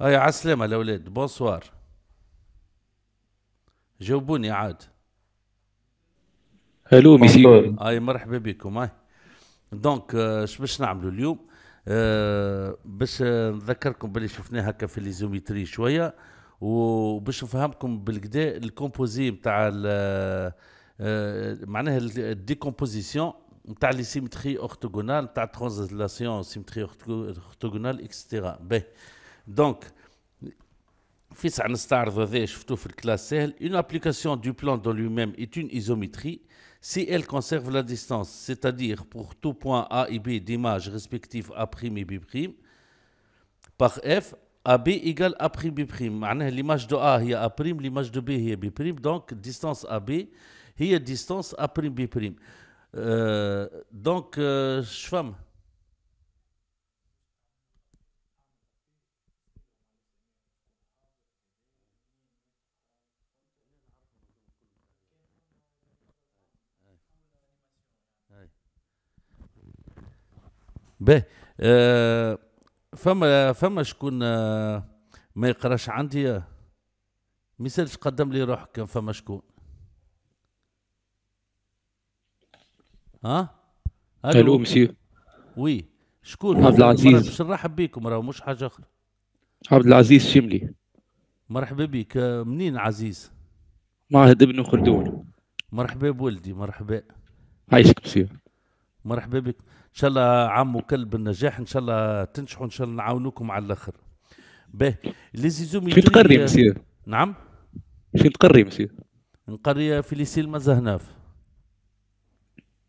هاي عسلمة الأولاد بونسوار جاوبوني عاد الو ميسي هاي مرحبا بكم هاي دونك اش آه، باش نعملوا اليوم أه باش آه، نذكركم باللي شفناه هكا في ليزوميتري شويه وباش نفهمكم بالكدا الكومبوزي نتاع آه، معناها الديكومبوزيسيون نتاع لي سيمتري اورتوغونال نتاع ترانزلاسيون سيمتري اورتوغونال اكسترا باهي Donc, une application du plan dans lui-même est une isométrie si elle conserve la distance, c'est-à-dire pour tout point A et B d'image respective A' et B', par F, AB égale A'B'. L'image de A est A', l'image de B est B', donc distance AB est distance A'B'. Euh, donc, je euh, باهي فما فما شكون آه، ما يقراش عندي ما يسالش قدم لي روحك فما شكون ها الو, ألو مسيو وي شكون عبد العزيز باش نرحب بكم راهو مش حاجه اخرى عبد العزيز شملي مرحبا بك آه، منين عزيز معهد ابن خلدون مرحبا بولدي مرحبا عايشك مسيو مرحبا بك ان شاء الله عمو كلب النجاح ان شاء الله تنجحوا ان شاء الله نعاونوكم على الاخر باهي لي زيزو في القريه مسيو نعم في القريه مسيو القريه في ليسي المزهناف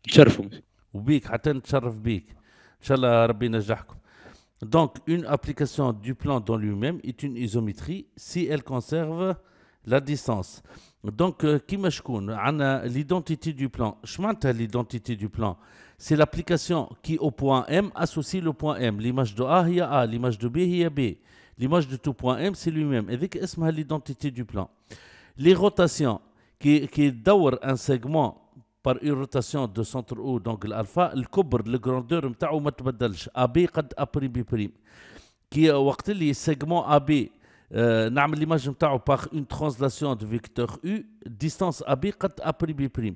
تشرفوا وبيك حتى نتشرف بيك ان شاء الله ربي ينجحكم Donc, une application du plan dans lui-même est une isométrie si elle conserve la distance. Donc, euh, qui euh, l'identité du plan. Je l'identité du plan. c'est l'application qui, au point M, associe le point M. L'image de A, il y a A. L'image de B, il y a B. L'image de tout point M, c'est lui-même. Et c'est l'identité du plan. Les rotations, qui, qui tournent un segment par une rotation de centre O, d'angle alpha, le cobre, le grandeur, متاعو ما AB A', B'. Qui, est le segment AB nous euh, avons l'image par une translation de vecteur U, distance AB, AB'.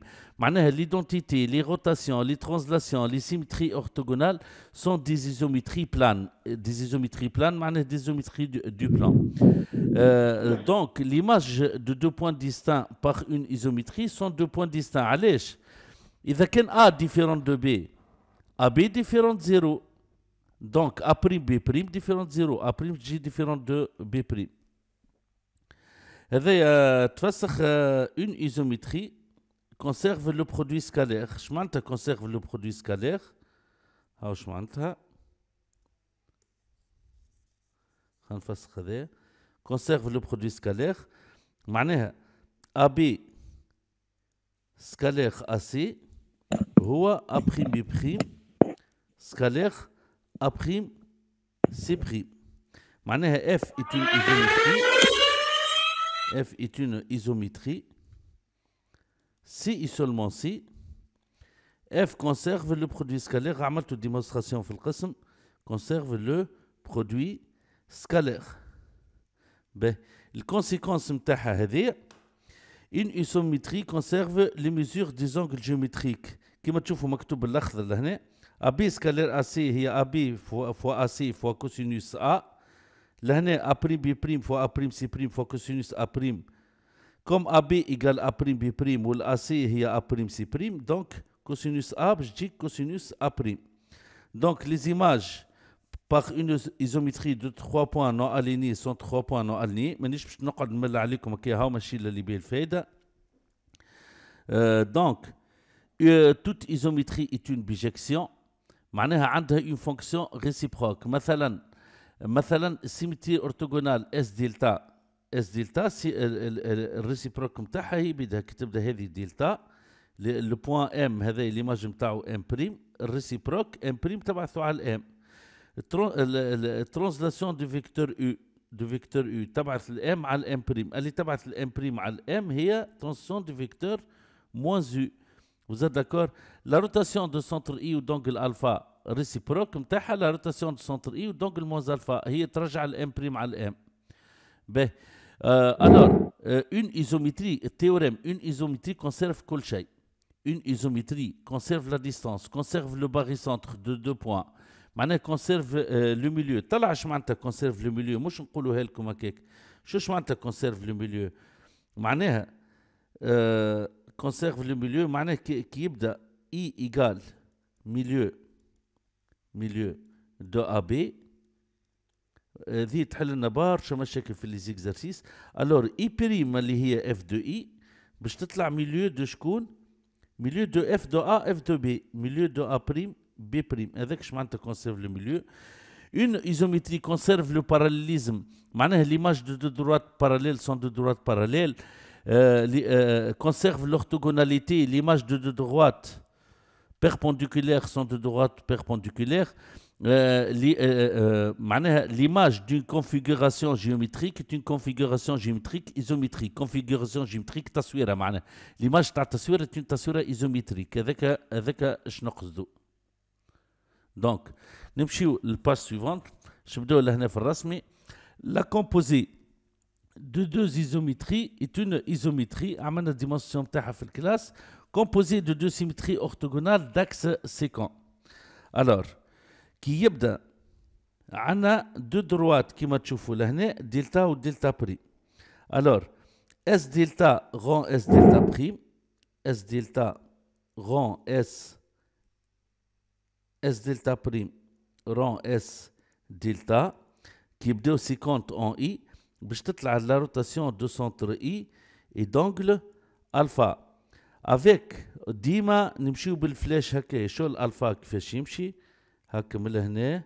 L'identité, les rotations, les translations, les symétries orthogonales sont des isométries planes. Des isométries planes, c'est des isométries du plan. Euh, donc, l'image de deux points distincts par une isométrie sont deux points distincts. Il y a A différent de B A B différent de 0. Donc, A', B', différent de 0. A', différent de B'. Et euh, euh, une isométrie conserve le produit scalaire. Schmanta conserve le produit scalaire. Alors, Schmanta. Conserve le produit scalaire. a AB scalaire AC. ou A', B', scalaire a' C'. pris. F est une isométrie. F est une isométrie. Si et seulement si. F conserve le produit scalaire. Ramat démonstration conserve le produit scalaire. Ben, Les conséquences que une isométrie conserve les mesures des angles géométriques. Comme abi scalaire AC hiya abi fois AC fois cosinus A. L'année A prime B prime fois A prime C prime fois cosinus A prime. Comme AB égale A prime B prime ou AC hiya A prime C prime, donc cosinus A, je dis cosinus A prime. Donc les images par une isométrie de trois points non alignés sont trois points non alignés. Mais je vais vous dire que je vais vous dire que je vais donc, euh, toute isométrie est une bijection. معناها عندها اون فونكسيون ريسيبروك مثلا مثلا السيمتير اورتوغونال اس دلتا اس دلتا سي الريسيبروك نتاعها هي بدها كي تبدا هذه دلتا لو بوان ام هذا ليماج نتاعو ام بريم الريسيبروك ام بريم تبعثو على الام الترانسلاسيون دو فيكتور او دو فيكتور او تبعث الام على الام بريم اللي تبعث الام بريم على الام هي ترانسلاسيون دو فيكتور موان زو Vous êtes d'accord La rotation de centre I ou d'angle alpha réciproque, متاحة, la rotation de centre I ou d'angle moins alpha, est le M' à M. Ben, euh, alors, euh, une isométrie, théorème, une isométrie conserve Kolchai. Une isométrie conserve la distance, conserve le barycentre de deux points. Mané conserve euh, le milieu. Talachmanta conserve le milieu. Moi, je suis un peu conserve le milieu. Mané conserve le milieu, qui est I égale milieu, milieu de AB. Euh, Dit Helen Nabar, je m'en chèque les exercices. Alors, I prime, il y a F de I, je suis milieu de Shkoun, milieu de F de A, F de B, milieu de A prime, B prime. Et avec, je conserve le milieu. Une isométrie conserve le parallélisme. Maintenant, l'image de deux droites parallèles sont deux droites parallèles. Euh, euh, conserve l'orthogonalité, l'image de, de droite perpendiculaire, sont de droite perpendiculaire. Euh, l'image d'une configuration géométrique est une configuration géométrique isométrique. Configuration géométrique, taswira. L'image de est une taswira isométrique. Avec, avec Donc, nous la page suivante. Je vais vous la composée de deux isométries est une isométrie, à dimension composée de deux symétries orthogonales d'axes séquents. Alors, qui est a deux droites qui m'a delta ou delta prime. Alors, S delta rend S delta prime, S delta rend S, S delta prime rend S delta, qui est aussi en I. باش تطلع لا روتاسيون دو سونتر اي اي دونغل الفا افيك ديما نمشيو بالفلاش هكا شو الالفا كيفاش يمشي هكا من لهنا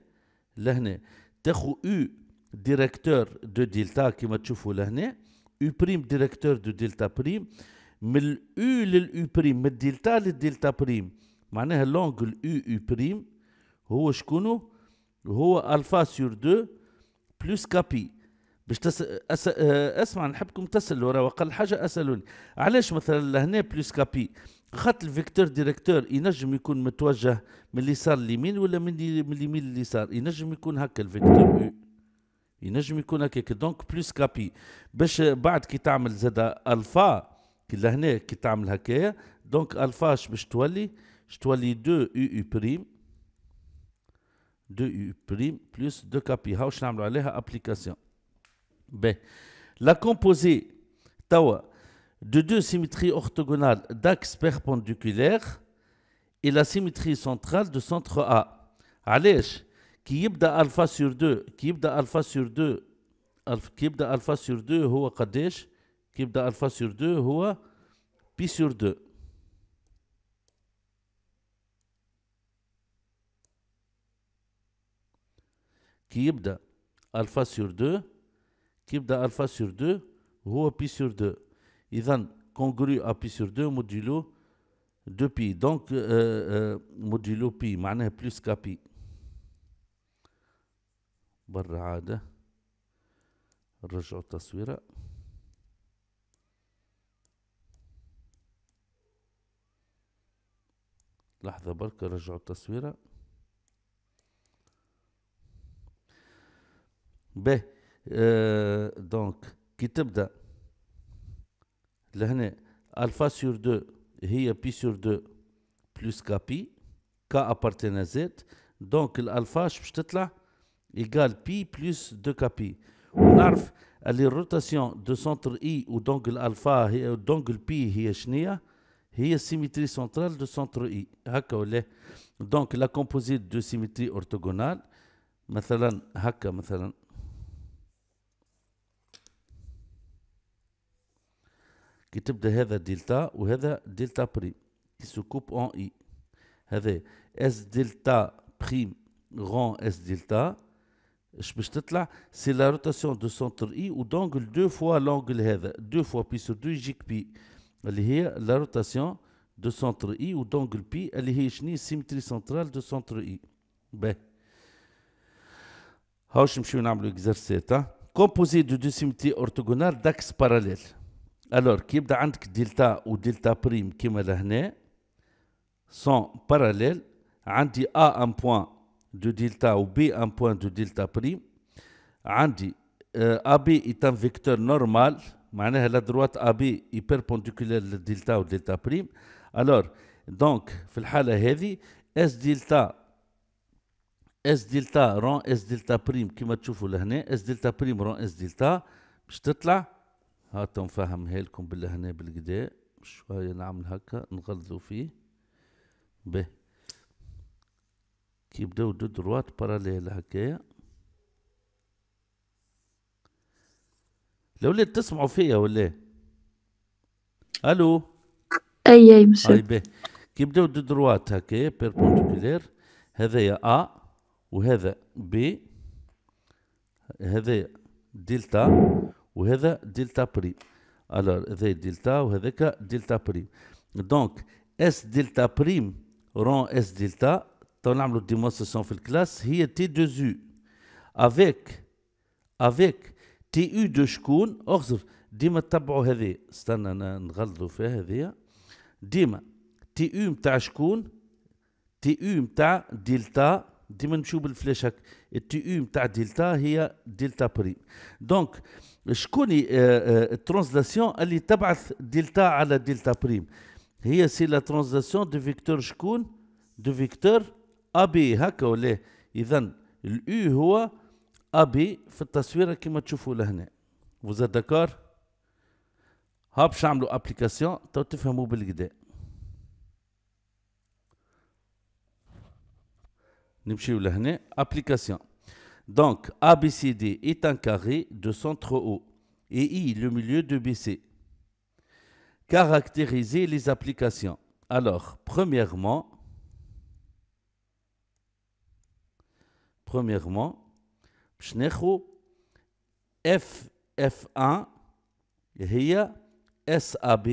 لهنا تاخو او ديريكتور دو دلتا كيما تشوفوا لهنا او بريم ديريكتور دو دلتا بريم من الاو للاو بريم من الدلتا للدلتا بريم معناها لونغل او او بريم هو شكونو هو الفا سور دو بلوس كابي باش تسأل أس... آه، اسمع نحبكم تسالوا راهو اقل حاجه اسالوني علاش مثلا لهنا بلوس كابي خاطر الفيكتور ديريكتور ينجم يكون متوجه من اليسار لليمين ولا من اليمين لليسار ينجم يكون هكا الفيكتور ينجم يكون هكاك دونك بلوس كابي باش بعد كي تعمل زاد الفا كي لهنا كي تعمل هكايا دونك الفا باش تولي تولي دو يو يو بريم دو يو بريم بلوس دو كابي هاو باش نعملوا عليها ابليكاسيون B. Ben, la composée Tawa de deux symétries orthogonales d'axes perpendiculaires et la symétrie centrale de centre A. علاش Qui يبدا alpha sur 2 Qui يبدا alpha sur 2 Qui يبدا alpha sur 2 هو قداش qui يبدا alpha sur 2 هو sur sur 2 Qui يبدا alpha sur 2 كيبدا الفا سور 2 وهو بي سور 2 اذا كونغرو ا بي سور 2 موديلو 2 بي دونك موديلو بي معناها بلوس كا بي برا عاده نرجعو التصويره لحظه برك نرجعو التصويره باهي Euh, donc qui te dedans alpha sur 2, est pi sur 2 plus k pi k appartient z donc l'alpha alpha je veux t'allah egal pi plus 2 k pi onعرف que la rotation de centre i ou d'angle alpha euh, d'angle pi هي شنو هي هي symétrie centrale de centre i donc la composite de symétrie orthogonale Qui est un type delta ou delta prime qui se coupe en i. S delta prime grand S delta, c'est la rotation de centre i ou d'angle deux fois l'angle de 2 fois pi sur 2 j pi. La rotation de centre i ou d'angle pi est la symétrie centrale de centre i. Ben. Hein. Composé de deux symétries orthogonales d'axes parallèles. الور كيبدا عندك دلتا ودلتا بريم كيما لهنا سون باراليل عندي ا ان بوان دو دلتا و بي ان بوان دو دلتا بريم عندي ا بي ايت فيكتور نورمال معناها لا دروات ا بي اي بيربونديكولير للدلتا ودلتا بريم الور دونك في الحاله هذه اس دلتا اس دلتا رون اس دلتا بريم كيما تشوفوا لهنا اس دلتا بريم رون اس دلتا باش تطلع هاتا نفهمها بالله بالهنا بالقداء شوية نعمل هكا نغلظو فيه به كي بداو دو دروات باراليل هكايا الأولاد تسمعوا فيا ولا ألو أي أي مساء أي طيب، به كي بداو دو دروات هكايا هذا هذايا أ وهذا بي هذايا دلتا وهذا دلتا بريم الور هذا دلتا وهذاك دلتا بريم دونك اس دلتا بريم رون اس دلتا تو نعملو ديمونستراسيون في الكلاس هي تي دو زو افيك افيك تي او دو شكون اخزر ديما تبعو هذه استنى نغلظوا فيها هذه ديما تي او متاع شكون تي او متاع دلتا ديما نمشيو بالفلاش هكا تي او متاع دلتا هي دلتا بريم دونك شكوني آه، آه، الترانزلاسيون اللي تبعث دلتا على دلتا بريم هي سي لا ترانزلاسيون دو فيكتور شكون دو فيكتور ابي هكا ولا اذا الاو هو ابي في التصويره كما تشوفوا لهنا وزاد دكار ها باش نعملوا ابليكاسيون تو تفهموا بالكدا نمشيو لهنا ابليكاسيون Donc, ABCD est un carré de centre O et I, le milieu de BC. Caractériser les applications. Alors, premièrement, premièrement, F, F1 SAB, SAB,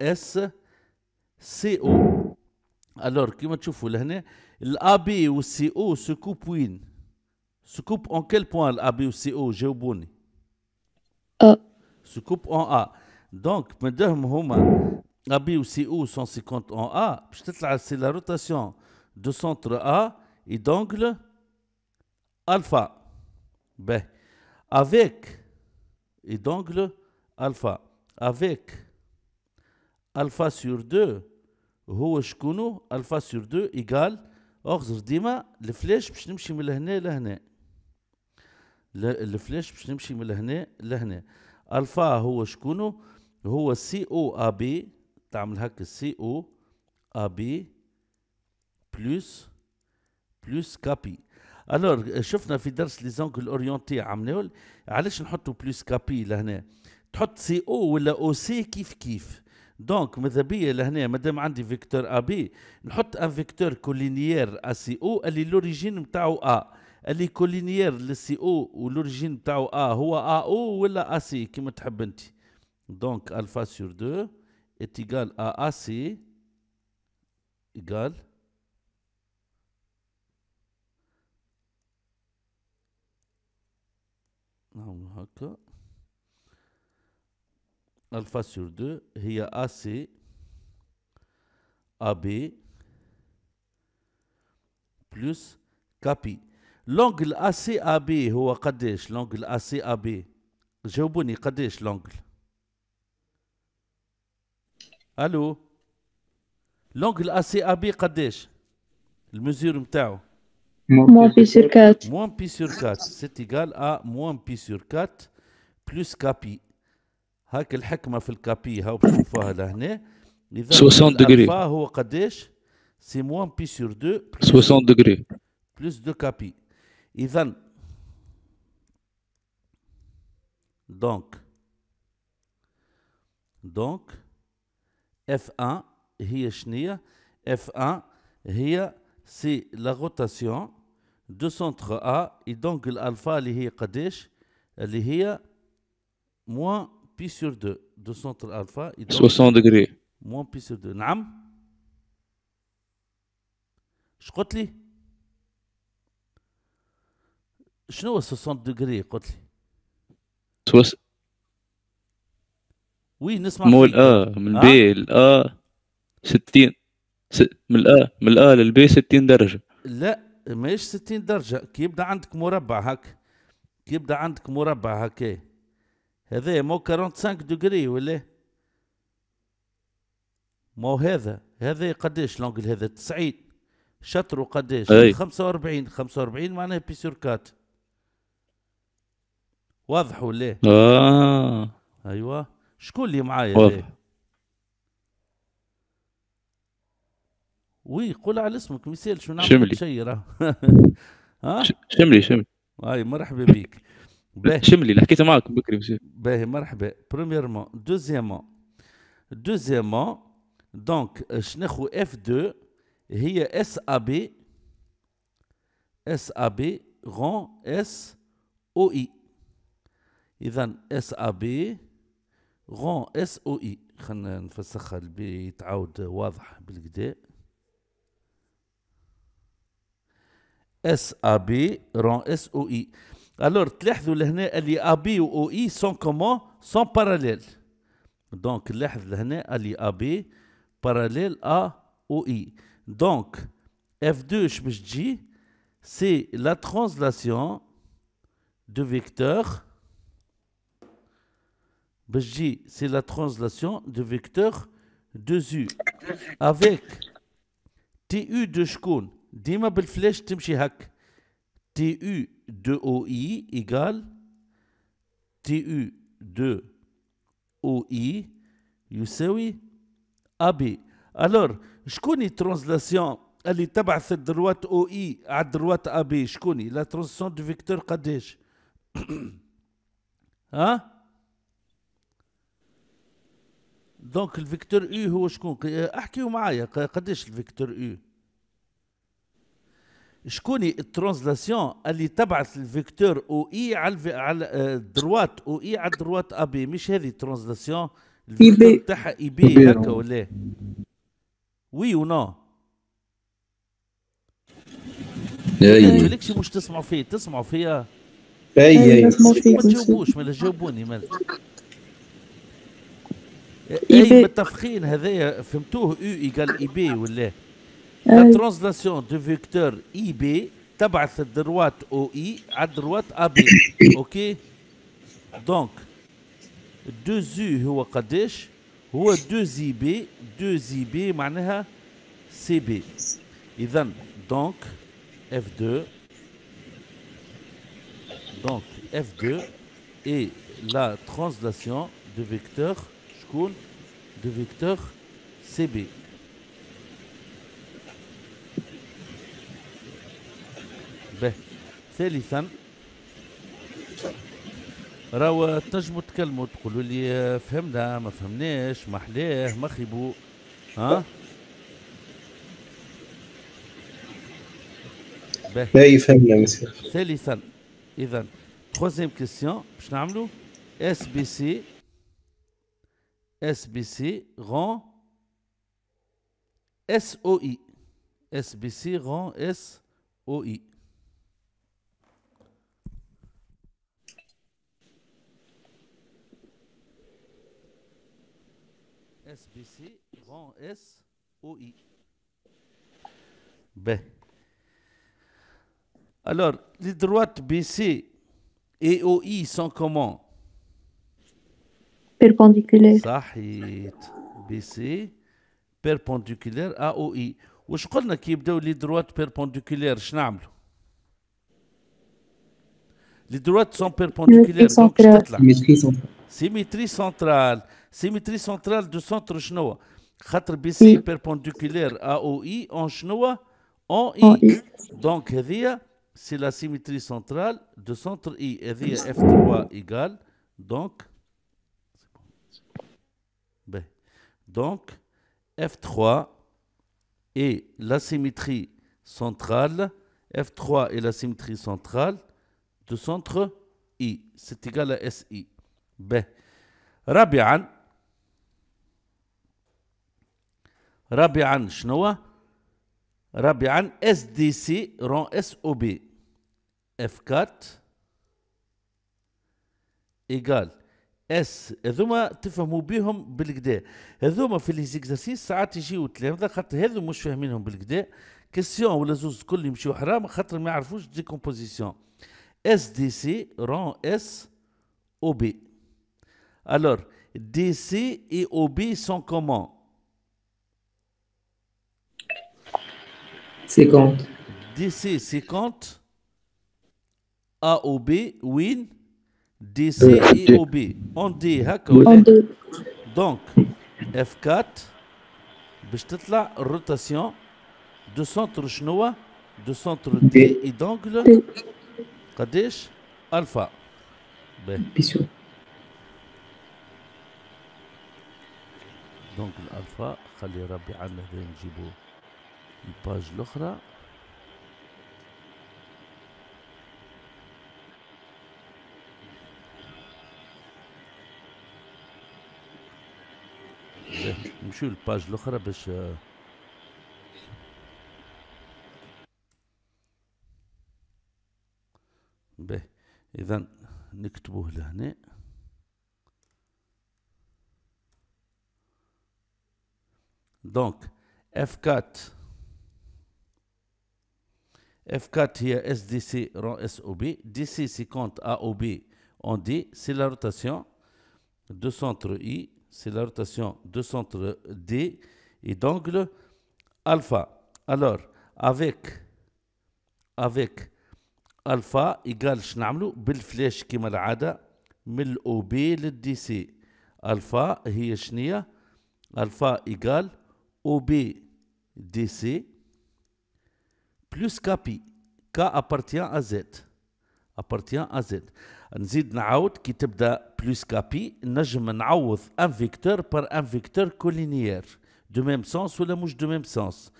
S S, Alors Alors, tu l'AB ou CO se coupe où Se coupe en quel point l'AB ou CO, oublié. A. Euh. Se coupe en A. Donc, AB ou CO sont 50 en A. C'est la rotation de centre A et d'angle alpha. B. Ben, avec, et d'angle alpha, avec alpha sur 2, alpha sur 2 égale اخزر ديما الفلاش باش نمشي من لهنا لهنا الفلاش باش نمشي من لهنا لهنا الفا هو شكونه هو سي او ا بي تعمل هكا سي او ا بي بلس بلس كابي الور شفنا في درس لي زونكل اورينتي عملناه علاش نحطوا بلس كابي لهنا تحط سي او ولا او سي كيف كيف دونك ماذا بيا لهنا مادام عندي فيكتور ا بي نحط ان فيكتور كولينيير ا سي او اللي لوريجين نتاعو ا اللي كولينيير للسي او والوريجين نتاعو ا هو ا او ولا ا سي كيما تحب انت دونك الفا سور دو اتيغال ا ا سي ايغال نعملو هكا alfa sürdü. Hiye asi abi plus كابي لونج الاسي ابي هو قديش لونج الاسي ابي جاوبوني قديش لونجل الو لونج الاسي ابي قديش المزير نتاعو موان بي سور 4 موان بي سور 4 سيت قال ا موان بي سور 4 بلوس كابي 60 m'a 60 degrés. plus de capi. Donc, donc, F1, F1, C'est la rotation de centre A. Et donc, l'alpha, qui est بي سور 2 دو سونتر الفا 60 ديجري موان بي سور 2 نعم اش قلت لي شنو هو 60 ديجري قلت لي توس وي نسمع مول اه من بي ل اه 60 من الا من الا للبي 60 درجه لا ماهيش 60 درجه كي يبدا عندك مربع هاك كي يبدا عندك مربع هاك هذا مو 45 دوغري ولا مو هذا هذا قداش لونجل هذا 90 شطره قداش 45 45 معناها بي سور 4 واضح ولا اه ايوه شكون اللي معايا واضح وي قول على اسمك مثال شو نعمل شملي شي راه ها شملي شملي اي مرحبا بك باهي شملي اللي حكيت معاك بكري باهي مرحبا بروميرمون دوزيامون دوزيامون دونك شناخو اف 2 هي اس ا بي اس ا بي غون اس او اي اذا اس ا بي غون اس او اي خلينا نفسخها البي يتعاود واضح بالكدا اس ا بي رون اس او اي الور تلاحظوا لهنا اللي ابي و اي سون كومون سون باراليل دونك نلاحظ لهنا اللي ابي باراليل ا او اي دونك اف 2 اش باش تجي سي لا ترانسلاسيون دو فيكتور باش تجي سي لا ترانسلاسيون دو فيكتور دو زو افيك تي او دو شكون ديما بالفلاش تمشي هك تي او de OI égale TU de OI يساوي AB. الور شكون ترانزلاسيون اللي تبعث الدروات او اي على الدروات ا بي شكوني لا ترانزيسيون دو فيكتور قداش ها دونك الفيكتور او هو شكون احكيو معايا قداش الفيكتور او شكون الترانزلاسيون اللي تبعث الفيكتور او اي على على الدروات آه، او اي على الدروات ابي مش هذه الترانزلاسيون اي بي تاعها اي بي هكا ولا وي ونو اي لكش مش تسمعوا فيه تسمعوا فيا اي اي ما تجاوبوش ما جاوبوني ما اي متفقين هذايا فهمتوه او ايكال اي بي ولا Euh, la translation du vecteur IB, tabac cette droite OI à droite AB. Ok Donc, 2U, Kadesh, ou 2IB, 2IB, CB. Donc, F2. Donc, F2 est la translation du vecteur, je de vecteur CB. ثالثا راهو تنجموا تكلموا تقولوا لي فهمنا ما فهمناش ما حلاه ما خيبو ها باهي فهمنا مسير ثالثا اذا تخوازيام كيستيون باش نعملوا اس بي سي اس بي سي غون اس او اي اس بي سي غون اس او اي SBC S OI. B Alors, les droites BC et OI sont comment Perpendiculaires. BC perpendiculaire à OI. je crois les droites perpendiculaires, je Les droites sont perpendiculaires, donc Symétrie centrale. Symétrie centrale. Symétrie centrale du centre chinois. 4 BC perpendiculaire à OI en chinois en I. Donc, c'est la symétrie centrale de centre I. F3 égale. Donc, donc, F3 est la symétrie centrale. F3 est la symétrie centrale du centre I. C'est égal à SI. b. Rabian. رابعا شنو رابعا اس دي سي رون اس او بي اف كات ايغال اس هذوما تفهموا بيهم بالكدا هذوما في لي زيكزارسيس ساعات يجيو التلامذه خاطر هذو مش فاهمينهم بالكدا كيسيون ولا زوز الكل يمشيو حرام خاطر ما يعرفوش ديكومبوزيسيون اس دي سي رون اس او بي الور دي سي اي او بي سون كومون DC 50. AOB, win. DC et OB. On dit Donc, F4, la rotation de centre chinois, de centre D et d'angle. Kadesh, alpha. Ben. Donc, alpha l'alpha, Khali Rabi الباج الاخرى نمشيو للباج الاخرى باش آه، به اذا نكتبوه لهنا دونك اف 4 F4 here, SDC rend SOB. DC, c'est quand AOB, on dit, c'est la rotation de centre I, c'est la rotation de centre D et d'angle alpha. Alors, avec, avec alpha égale, je m'a كما mil من l'OB le DC. Alpha Alpha, شنية؟ alpha égal OB DC plus KPI. كا ابارتيان ا Z. ابارتيان ا Z. نزيد نعاود كي تبدا بلوس كابي نجم نعوض ان فيكتور بار ان فيكتور كولينيير دو ميم سونس ولا مش دو ميم سونس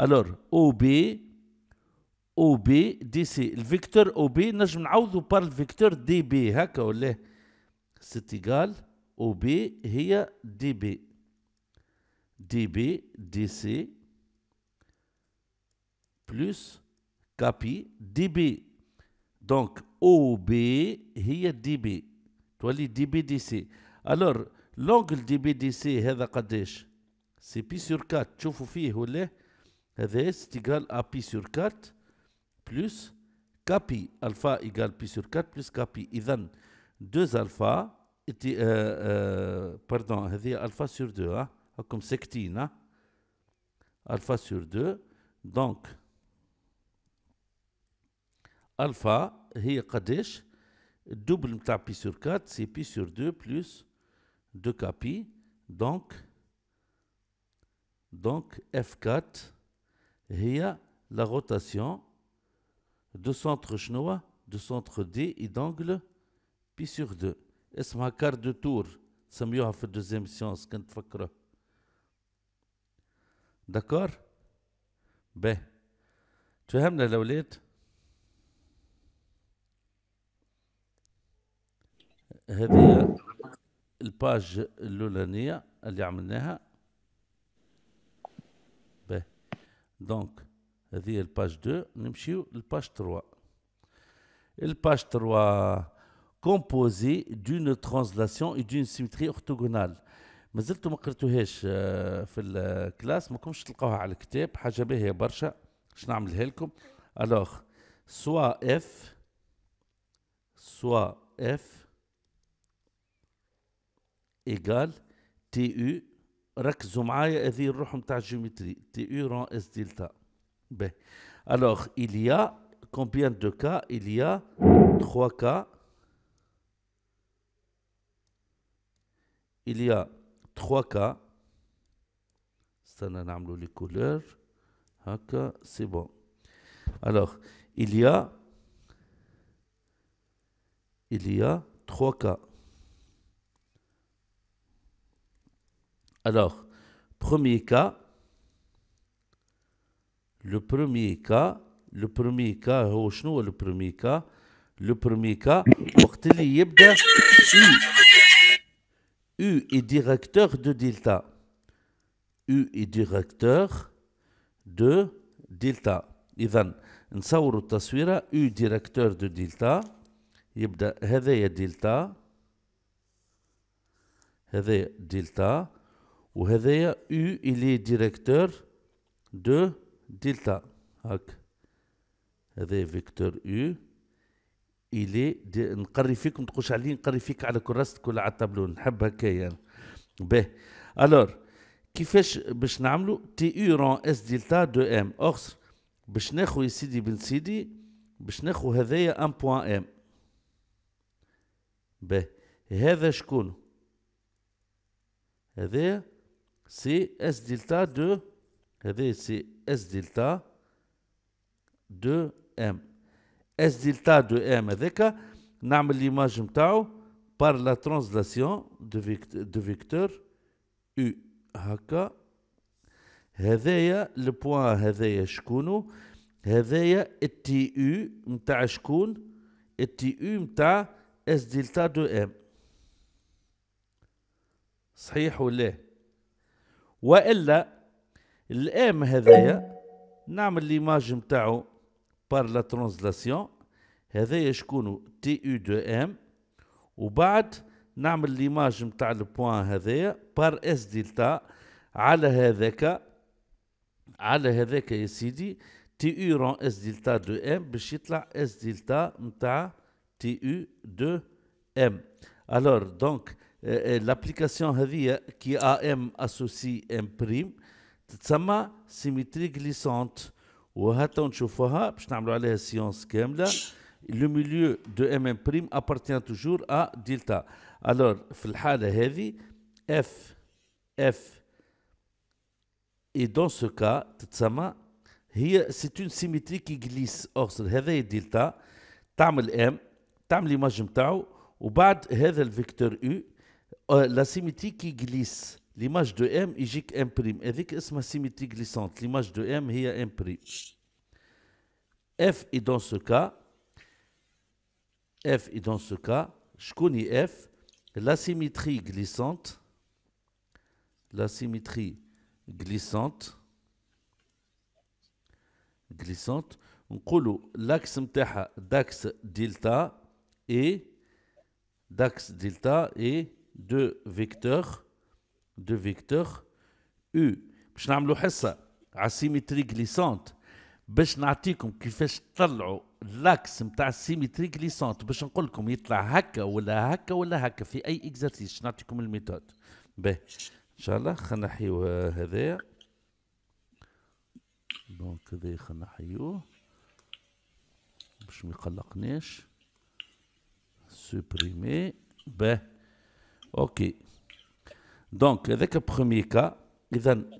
الور او بي او بي دي سي الفيكتور او بي نجم نعوضو بار الفيكتور دي بي هكا ولا ستيغال او بي هي دي بي دي بي دي سي Plus Kpi dB. Donc, OB est dB. Tu c'est dB dC. Alors, l'angle dB dC, c'est pi sur 4. c'est égal à pi sur 4 plus Kpi. Alpha égale pi sur 4 plus Kpi. Il donne 2 alpha. Euh, euh, pardon, c'est alpha sur 2. Hein. Comme sectine. Hein. Alpha sur 2. Donc, Alpha, il y a Kadesh, double Pi sur 4, c'est pi sur 2 plus 2kpi. Donc, F4, il la rotation de centre Chinois, de centre D et d'angle pi sur 2. Est-ce c'est ma carte de tour? c'est mieux fait deuxième science qu'on tu fait que... D'accord ben, Tu as un la هذه الباج الاولانيه اللي عملناها به دونك هذه الباج 2 نمشيو للباج 3 الباج 3 كومبوزي دون ترانزلاسيون و دون سيمتري اورتوغونال مازلتو ما قريتوهاش آه، في الكلاس ما كنتش تلقاوها على الكتاب حاجه باهيه برشا باش نعملها لكم الوغ سوا اف سوا اف égal TU يو ركزوا معايا هذه الروح نتاع الجيومتري تي يو ران اس دلتا ب combien de cas Il y a 3 cas. Il y a 3 cas. les couleurs. Hein, c'est bon. Alors, il y a il y a 3 cas. Alors, premier cas, le premier cas, le premier cas, le premier cas Le premier cas, U. est directeur de delta. U est directeur de delta. Ivan نصوروا suira, U directeur de delta يبدا delta. Delta Delta. delta. وهذايا او الي ديريكتور دو دلتا هاك هذايا فيكتور او الي نقري فيك ما تقولش عليه نقري فيك على كراستك ولا على التابلو نحب هكايا يعني. باهي الور كيفاش باش نعملو تي او رون اس دلتا دو ام اخسر باش ناخو يا سيدي بن سيدي باش ناخو هذايا ان بوان ام باهي هذا شكون هذا سي اس دلتا دو هذا سي اس دلتا دو ام اس دلتا دو ام هذاك نعمل ليماج نتاعو بار لا ترانزلاسيون دو فيكتور يو هكا هذايا البوان هذايا شكونو هذايا التي يو نتاع شكون التي يو نتاع اس دلتا دو ام صحيح ولا والا الام هذايا نعمل ليماج نتاعو بار لا ترانزلاسيون هذايا شكونو تي او دو ام وبعد نعمل ليماج نتاع البوان هذايا بار اس دلتا على هذاك على هذاك يا سيدي تي او رون اس دلتا دو ام باش يطلع اس دلتا نتاع تي او دو ام الور دونك Eh, eh, l'application eh, qui a M associé M prime, symétrie glissante. Ou science Le milieu de M prime appartient toujours à delta. Alors, dans F, F, et dans ce cas, c'est une symétrie qui glisse. Or, delta, t'as M, l'image de le vecteur U, euh, la symétrie qui glisse. L'image de M est M prime. c'est symétrie glissante. L'image de M est M F est dans ce cas. F est dans ce cas. Je connais F. La symétrie glissante. La symétrie glissante. Glissante. colle l'axe d'axe delta et d'axe delta et دو فيكتور دو فيكتور او باش نعملوا حصه على السيمتري كليسونت باش نعطيكم كيفاش تطلعوا لاكس نتاع السيمتري كليسونت باش نقول لكم يطلع هكا ولا هكا ولا هكا في اي اكزرسيس نعطيكم الميثود باهي ان شاء الله خلينا نحيو آه، هذايا دونك هذايا خلينا نحيوه باش ما يقلقناش سوبريمي باه Ok. Donc, هذاك premier premier cas.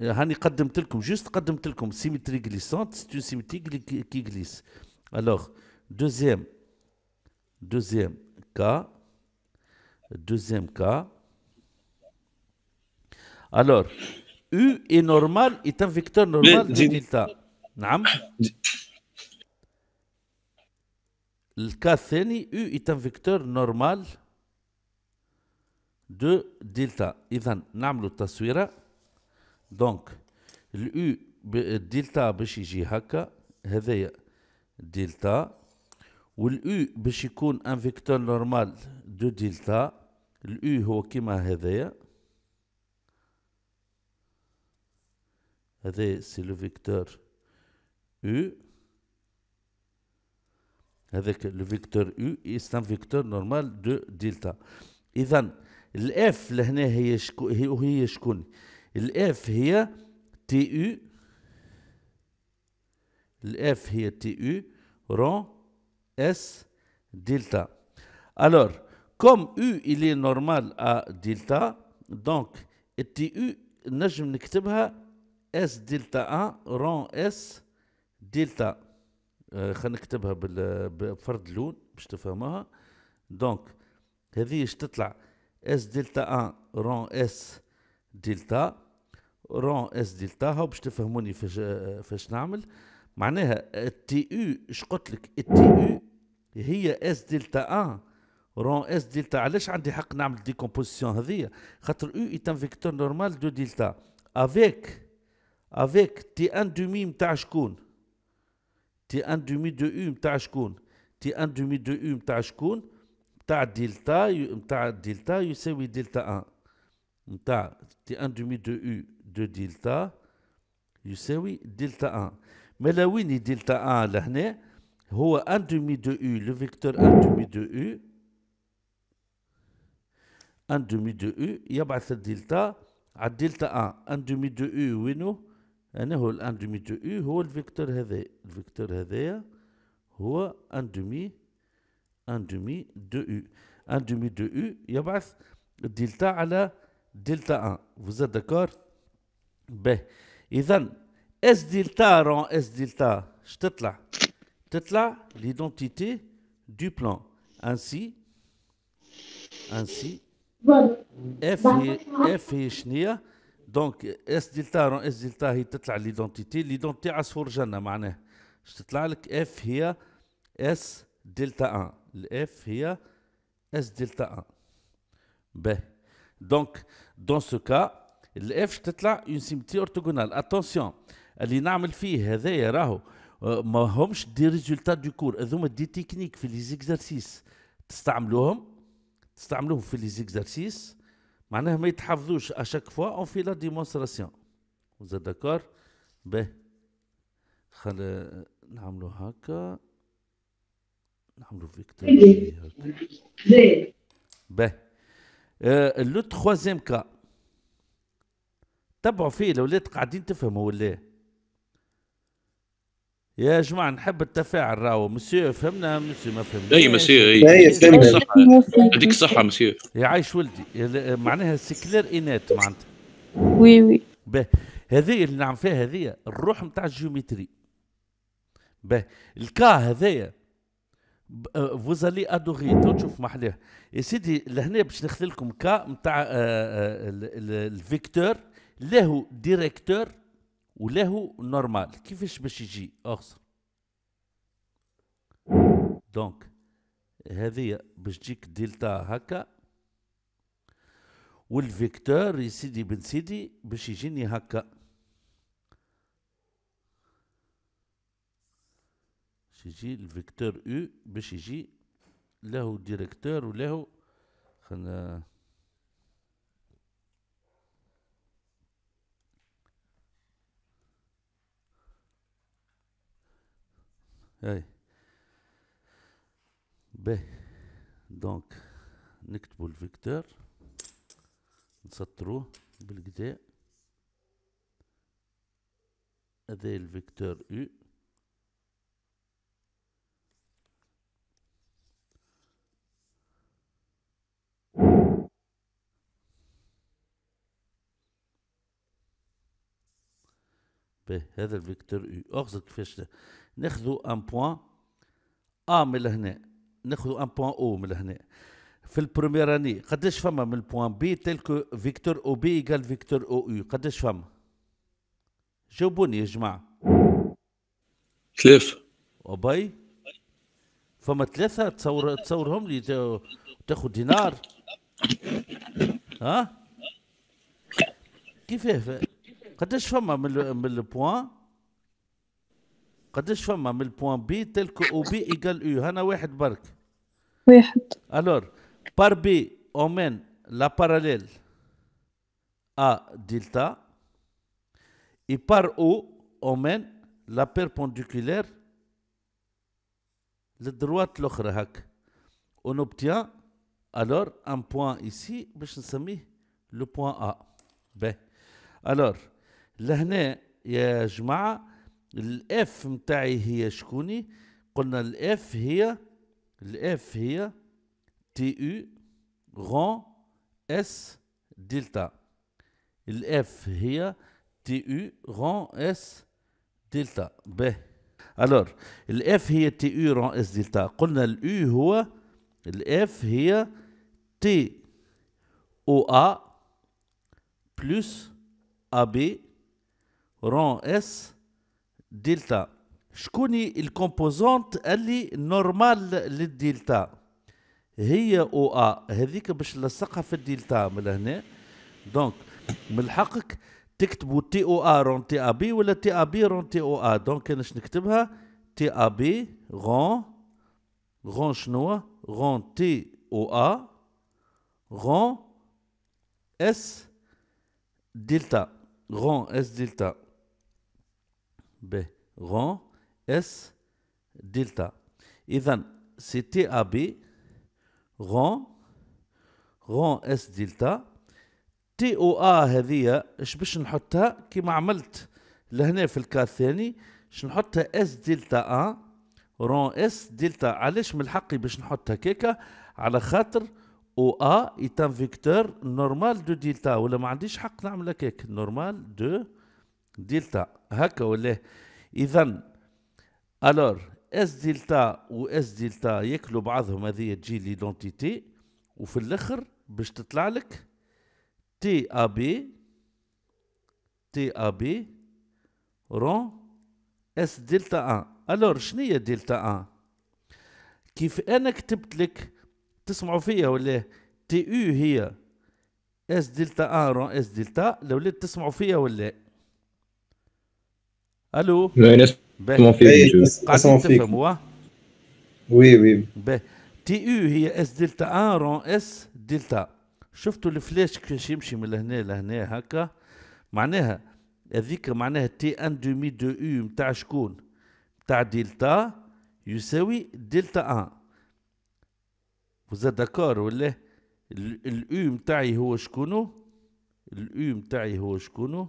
هاني قدمت لكم جوست قدمت لكم سيمتري glissante une سيمتري كي qui الوغ deuxième, deuxième cas. Deuxième cas. Alors, U est normal, est un vecteur normal de delta. cas cas U est un vecteur normal دو دلتا اذا نعملوا التصويره دونك U دلتا باش يجي هكا هذايا دلتا U باش يكون ان فيكتور نورمال دو دلتا U هو كيما هذايا هذا سي لو فيكتور U هذاك لو فيكتور U اي سان فيكتور نورمال دو دلتا إذا الاف لهنا هي شكو هي وهي شكون الاف هي تي او الاف هي تي او رون اس دلتا الور كوم او الي نورمال ا دلتا دونك تي او نجم نكتبها اس دلتا ا رون اس دلتا آه، خلينا نكتبها بفرد لون باش تفهموها دونك هذه اش تطلع اس دلتا ان رون اس دلتا رون اس دلتا هاو باش تفهموني فاش فاش نعمل معناها التي او اش قلت لك التي او هي اس دلتا ان رون اس دلتا علاش عندي حق نعمل ديكومبوزيسيون هذيا خاطر او تان فيكتور نورمال دو دلتا افيك افيك تي ان دومي نتاع شكون تي ان دومي دو او نتاع شكون تي ان دومي دو او نتاع شكون نتاع دلتا نتاع دلتا يساوي دلتا 1 نتاع تي 1 دومي دو او دو دلتا يساوي دلتا 1 مالا لوين دلتا 1 لهنا هو 1 دومي دو او لو فيكتور 1 دومي دو او 1 دومي دو او يبعث الدلتا على دلتا 1 1 دومي دو او وينو انا هو 1 دومي دو او هو الفيكتور هذا الفيكتور هذايا هو 1 دومي 1 demi 2u. 1 demi 2u, il y a delta à la delta 1. Vous êtes d'accord B. Et then, S delta rend S delta. Je te là. Je te l'identité du plan. Ainsi, ainsi, est F et Schneer. Donc, S delta rend S delta. Il te l'identité. L'identité à ce Je te F est S delta. دلتا 1 الاف هي اس دلتا 1 باه دونك دون سو كا الاف تطلع اون سيمتي اورتوغونال اتونسيون اللي نعمل فيه هذايا راهو آه، ما همش دي ريزولتا دو كور هذوما دي تكنيك في لي زيكزارسيس تستعملوهم تستعملوهم في لي زيكزارسيس معناها ما يتحفظوش اشاك فوا اون في لا ديمونستراسيون وزاد داكور باه خل نعملو هكا نعملوا فيكتور آه، لو تخوازيم كا تبعوا فيه الاولاد قاعدين تفهموا ولا يا جماعه نحب التفاعل راهو مسيو فهمنا مسيو ما فهمنا اي مسيو اي هذيك الصحه مسيو يعيش ولدي معناها سيكلير انات معناتها وي وي باه هذه اللي نعم فيها هذه الروح نتاع الجيومتري باه الكا هذايا أه، فوز الي ادوغي تو تشوف محلاه يا سيدي لهنا باش ناخذ لكم كا نتاع أه، أه، الفيكتور له ديريكتور وله نورمال كيفاش باش يجي اخسر دونك هذه باش تجيك دلتا هكا والفيكتور يا سيدي بن سيدي باش يجيني هكا باش يجي الفيكتور او باش يجي له ديريكتور وله خلنا هاي باهي دونك نكتبو الفيكتور نسطروه بالقدا هذا الفيكتور او هذا الفيكتور يو اخزر كيفاش ناخذوا ان بوان ا من لهنا ناخذوا ان بوان او من لهنا في البروميير اني قداش فما من البوان بي تلك فيكتور او بي يقال فيكتور او يو قداش فما جاوبوني يا جماعه ثلاثة وباي فما ثلاثة تصور تصورهم لي تاخذ دينار ها كيفاه Qu'est-ce qu'il a le point B tel que O, B égale U un Alors, par B, on mène la parallèle à delta. Et par O, on mène la perpendiculaire de l'autre On obtient alors un point ici, le point A. Ben. Alors, لهنا يا جماعة الاف متاعي هي شكوني قلنا الاف هي الاف هي تي او غون اس دلتا الاف هي تي او غون اس دلتا به الور الاف هي تي او غون اس دلتا قلنا الاو هو الاف هي تي او ا بلس ا بي رون اس دلتا شكوني الكومبوزونت اللي نورمال للدلتا هي او ا هذيك باش نلصقها في الدلتا من هنا دونك من حقك تكتبوا تي او ا رون تي ا بي ولا تي ا بي رون تي او ا دونك انا نكتبها تي ا بي رون رون شنو رون تي او ا رون اس دلتا رون اس دلتا ب غون اس دلتا اذا تي ا بي غون غون اس دلتا تي او ا هذه اش باش نحطها كيما عملت لهنا في الكا الثاني اش نحطها اس دلتا ا رون اس دلتا علاش من حقي باش نحطها كيكا على خاطر او ا ايت ان فيكتور نورمال دو دلتا ولا ما عنديش حق نعمل هكاك نورمال دو دلتا هكا ولا اذا الور اس دلتا و اس دلتا ياكلوا بعضهم هذه تجي لي لونتيتي وفي الاخر باش تطلع لك تي ا بي تي ا بي رون اس دلتا ان الور شنو دلتا ان كيف انا كتبت لك تسمعوا فيا ولا تي او هي اس دلتا ان رون اس دلتا لو تسمعوا فيا ولا الو قاعدين تفهموا وي وي تي او هي اس دلتا ان رون اس دلتا شفتوا الفلاش كيفاش يمشي من لهنا لهنا هكا معناها هذيك معناها تي ان دومي دو او نتاع شكون نتاع دلتا يساوي دلتا ان وزاد داكور ولا الاو نتاعي هو شكونو الاو نتاعي هو شكونو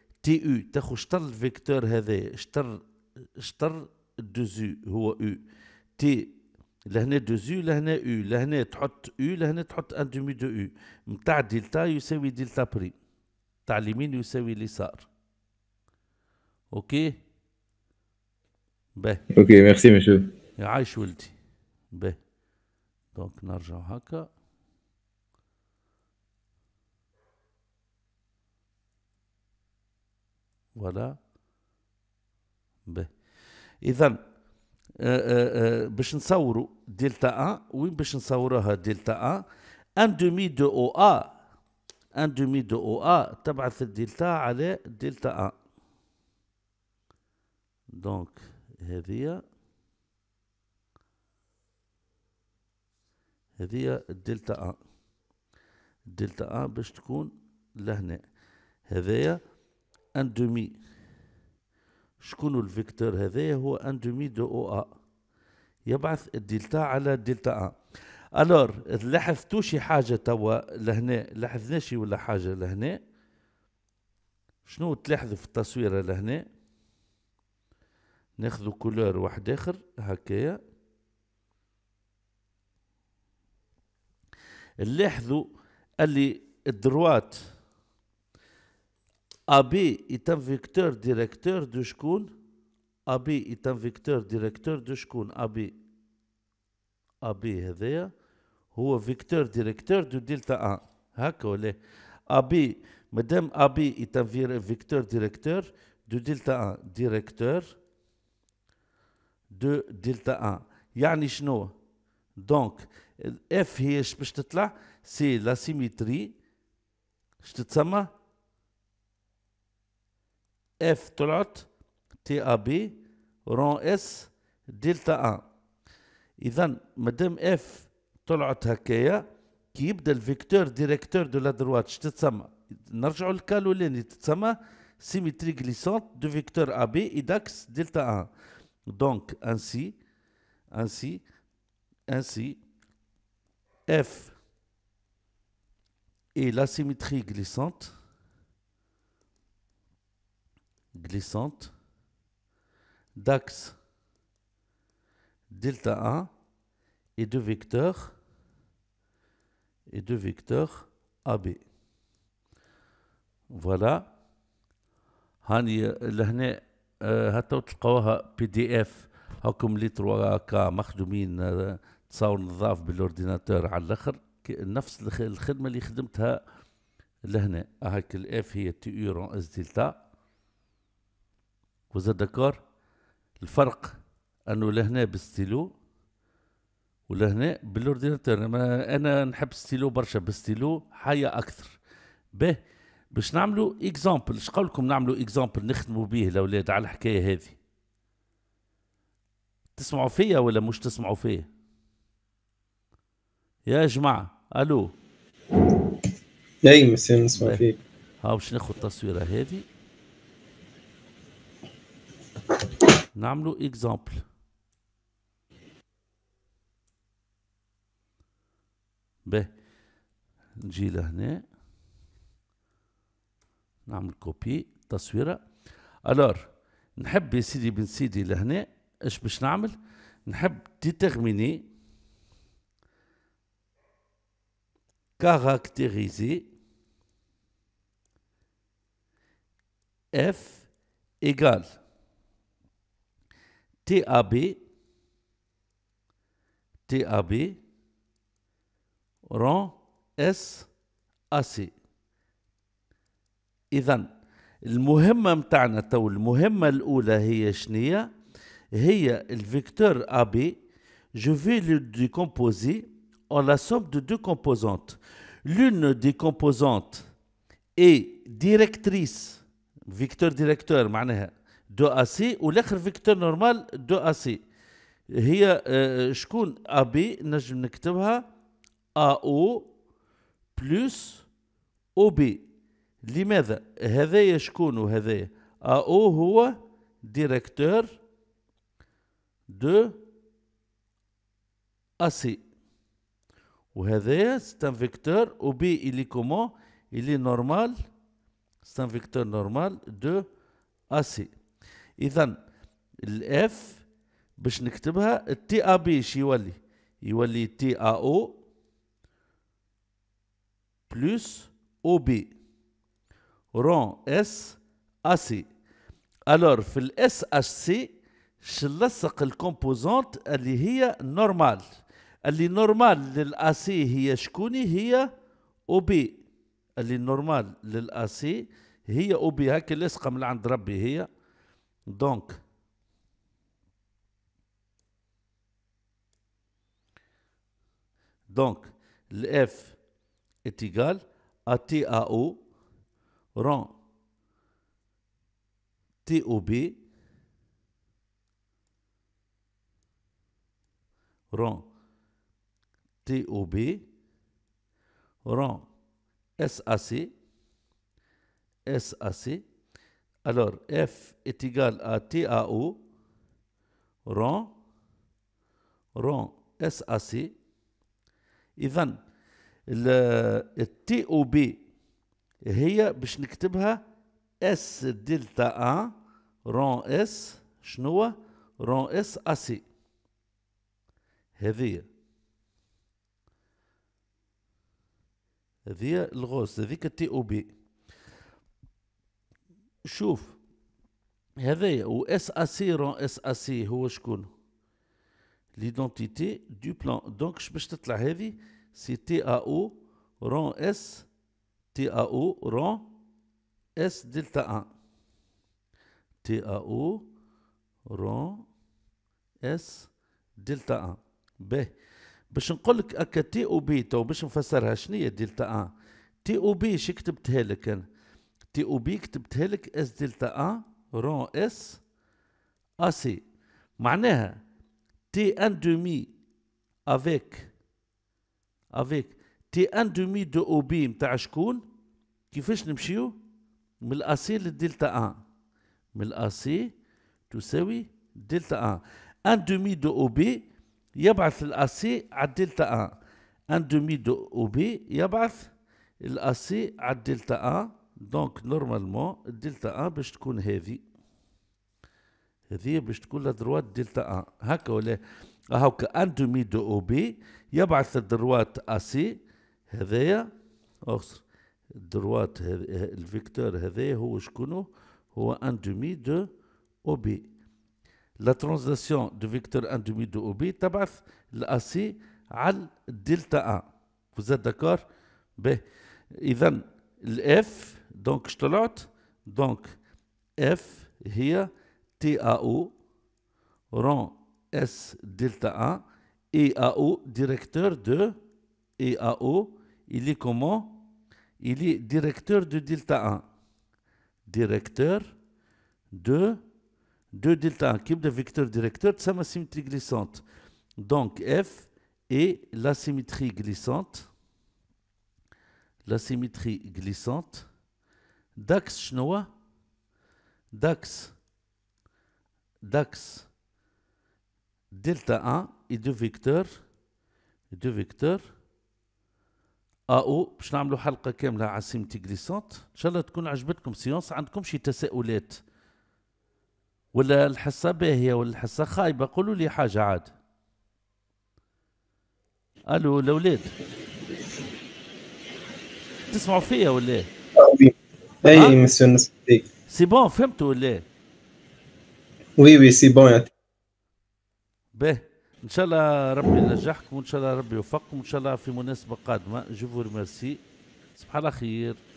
تي او تاخو شطر الفيكتور هذا شطر شطر زو هو او تي لهنا زو لهنا او لهنا تحط او لهنا تحط ان دومي دو او نتاع دلتا يساوي دلتا بريم تاع اليمين يساوي اليسار اوكي باهي اوكي ميرسي مشو يعيش ولدي باهي دونك نرجع هكا ولا ب اذا آه، آه، آه، باش نصوروا دلتا ا وين باش نصوروها دلتا ا ان دومي دو او ا ان دومي دو او ا تبعث الدلتا على دلتا ا دونك هذه هذه الدلتا ا دلتا ا باش تكون لهنا هذايا ان دومي شكون الفيكتور هذايا هو ان دومي دو او ا يبعث الدلتا على الدلتا ا الور لاحظتوا شي حاجه توا لهنا لاحظنا شي ولا حاجه لهنا شنو تلاحظوا في التصويره لهنا ناخذوا كولور واحد اخر هكايا لاحظوا اللي الدروات AB est un vecteur directeur de شكون AB est un vecteur directeur de شكون AB AB هذايا هو فيكتور ديريكتور دو دلتا ان هكا ولا AB مادام AB est un vecteur directeur de delta 1 directeur de delta 1 يعني شنو دونك اف هي باش تطلع سي لا سيميتري باش تتسمى اف طلعت تي ا بي رون اس دلتا ان اذا مادام اف طلعت هكايا كي يبدا الفيكتور ديريكتور دو لا دروات اش تتسمى نرجعوا للكالولين تتسمى سيمتري غليسونت دو فيكتور ا بي اداكس دلتا ان دونك انسي انسي انسي اف et l'asymétrie glissante glissante, d'axe delta 1 et de vecteur et de vecteur AB. Voilà. هاني لهنا هاتو آه، تلقاوها بي دي اف هاكم لي 3 كا مخدومين آه، تصاور نظاف بالاورديناتور على الاخر نفس الخدمه اللي خدمتها لهنا هاك الاف هي تي يورون اس دلتا وزاد داكور الفرق انه لهنا بالستيلو ولهنا بالاورديناتور انا نحب ستيلو برشا بالستيلو حيا اكثر به باش نعملوا اكزامبل اش قولكم نعملوا اكزامبل نخدموا به الاولاد على الحكايه هذه تسمعوا فيا ولا مش تسمعوا فيا يا جماعه الو اي مساء نسمع فيك ها باش ناخذ التصويره هذه نعملو اكزامبل ب نجي لهنا نعمل كوبي تصويره الور نحب يا سيدي بن سيدي لهنا اش باش نعمل نحب ديتيرميني كاركتيريزي اف égale TAB, TAB rend SAC إذا المهمة متاعنا تو المهمة الأولى هي شنية هي الفيكتور AB je vais le décomposer en la somme de deux composantes. L'une des composantes est directrice, vecteur directeur, معناها دو اسي والاخر فيكتور نورمال دو اسي هي آه، شكون ابي نجم نكتبها ا او بلس او بي لماذا هذايا شكون وهذا ا او هو ديريكتور دو اسي وهذا سي ان فيكتور او بي الي كومون الي نورمال ستان فيكتور نورمال دو اسي اذا الاف باش نكتبها التي ا بي شي يولي يولي تي ا او بلس او بي رون اس ا سي الور في الاس اش سي شلصق الكومبوزونت اللي هي نورمال اللي نورمال للاسي هي شكوني هي او بي اللي نورمال للاسي هي او بي هكا اللصقه من عند ربي هي Donc, donc, le F est égal à TAO rang TOB rang TOB SAC SAC اف Alors, F est égal à TAO, rang, rang SAC. إذا التي أو بي هي باش نكتبها اس دلتا ا رون اس شنو رون اس ا سي هذه هذه الغوص هذيك التي او بي شوف هذا و اس ا سي رون اس ا سي هو شكون ليدونتيتي دو بلان دونك باش تطلع هذه سي تي ا او رون اس تي ا او رون اس دلتا 1 تي ا او رون اس دلتا 1 ب باش نقول لك هكا تي او بي تو باش نفسرها شنو هي دلتا 1 تي او بي شكتبتها لك انا تي او بي كتبتها لك اس دلتا ا رون اس ا سي معناها تي ان دومي افيك افيك تي ان دومي دو او بي نتاع شكون كيفاش نمشيو من الاسي للدلتا ان من الاسي تساوي دلتا ان ان دومي دو او بي يبعث الاسي على دلتا ان ان دومي دو او بي يبعث الاسي على دلتا ان دونك نورمالمون الدلتا ا باش تكون هذه هذه باش تكون لدروات دلتا ا هكا ولا هاوك ان دومي دو او بي يبعث الدروات ا سي هذايا اخسر الدروات هذ... الفيكتور هذايا هو شكونو هو ان دومي دو او بي لا ترانزاسيون دو فيكتور ان دومي دو او بي تبعث الاسي سي على الدلتا ا فوز داكور به اذا الاف Donc, Stolot, donc f hier tao rang s delta 1 EAO directeur de EAO il est comment Il est directeur de delta 1. Directeur de, de delta 1. Qui est vecteur directeur de sa symétrie glissante. Donc F est la symétrie glissante. La symétrie glissante داكس شنو داكس داكس دلتا ا اي دو فيكتور دو فيكتور او باش نعملوا حلقه كامله على سيمتي غليسونت ان شاء الله تكون عجبتكم سيونس عندكم شي تساؤلات ولا الحصه باهيه ولا الحصه خايبه قولوا لي حاجه عاد الو الاولاد تسمعوا فيا ولا ايه اي مسيو نسبتي سي بون فهمتوا ولا إيه؟ وي وي سي بون باه ان شاء الله ربي ينجحكم وان شاء الله ربي يوفقكم وان شاء الله في مناسبه قادمه جو فو ريميرسي صباح الخير